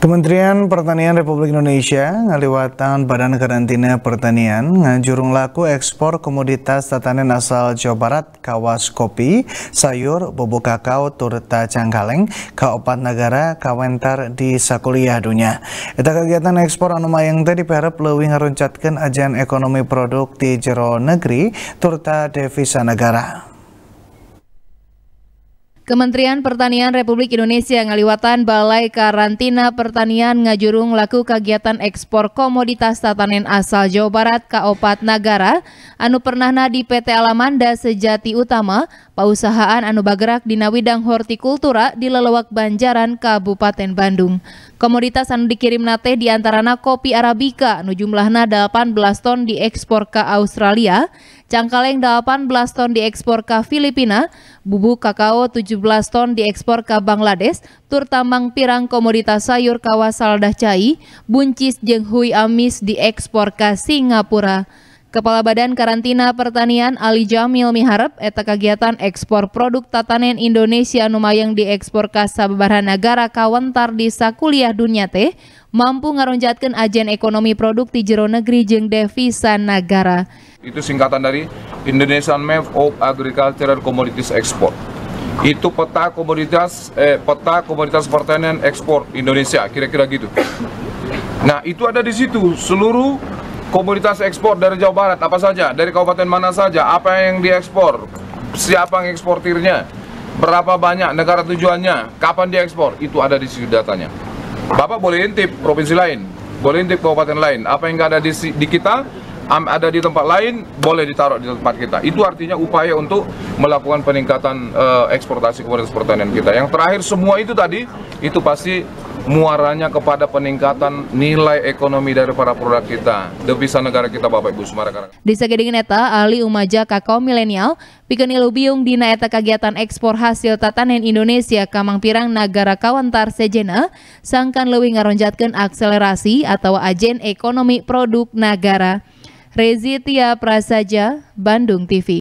Kementerian Pertanian Republik Indonesia ngaliwatan Badan Karantina Pertanian ngajurung laku ekspor komoditas tatanen asal Jawa Barat kawas kopi, sayur, bubuk kakao, turta cangkaleng, kaopat negara, kawentar di sakuliah dunia. Eta kegiatan ekspor anu mayang tadi, diperep Lewi ngaroncatkeun ajan ekonomi produk di jero negeri turta devisa negara. Kementerian Pertanian Republik Indonesia ngaliwatan Balai Karantina Pertanian Ngajurung laku kegiatan ekspor komoditas tatanen asal Jawa Barat ke opat Nagara anu pernahna di PT Alamanda Sejati Utama Pausahaan anu bagerak dina widang hortikultura di lelewak Banjaran Kabupaten Bandung. Komoditas anu dikirim nate diantarana kopi Arabica anu jumlahna 18 ton diekspor ke Australia, cangkaleng 18 ton diekspor ke Filipina, bubuk kakao 17 ton diekspor ke Bangladesh, terutama pirang komoditas sayur kawasal dahcai, buncis jenghui amis diekspor ke Singapura. Kepala Badan Karantina Pertanian Ali Jamil miharap eta kegiatan ekspor produk tatanen Indonesia numayang diekspor ke sababaraha negara kawentar di sakuliah dunia teh mampu ngaronjatkan ajen ekonomi produk di jero negeri jeng devisa negara Itu singkatan dari Indonesian Map of Agricultural Commodities Export. Itu peta komoditas eh, peta komoditas pertanian ekspor Indonesia kira-kira gitu. Nah, itu ada di situ seluruh komunitas ekspor dari Jawa Barat apa saja? Dari kabupaten mana saja? Apa yang diekspor? Siapa yang eksportirnya? Berapa banyak negara tujuannya? Kapan diekspor? Itu ada di situ datanya. Bapak boleh intip provinsi lain, boleh intip kabupaten lain. Apa yang nggak ada di, di kita, ada di tempat lain boleh ditaruh di tempat kita. Itu artinya upaya untuk melakukan peningkatan uh, eksportasi komoditas pertanian kita. Yang terakhir semua itu tadi itu pasti muaranya kepada peningkatan nilai ekonomi dari para produk kita, devisa negara kita Bapak Ibu Sumaraka. Desa Geding Eta, Ali Umaja Kakao Milenial, Pikeni Lubiung Dina Eta Kegiatan Ekspor Hasil Tatanen Indonesia Kamang Pirang Nagara Kawantar Sejena, sangkan lewi ngaronjatkan akselerasi atau ajen ekonomi produk negara. Rezitia Prasaja, Bandung TV.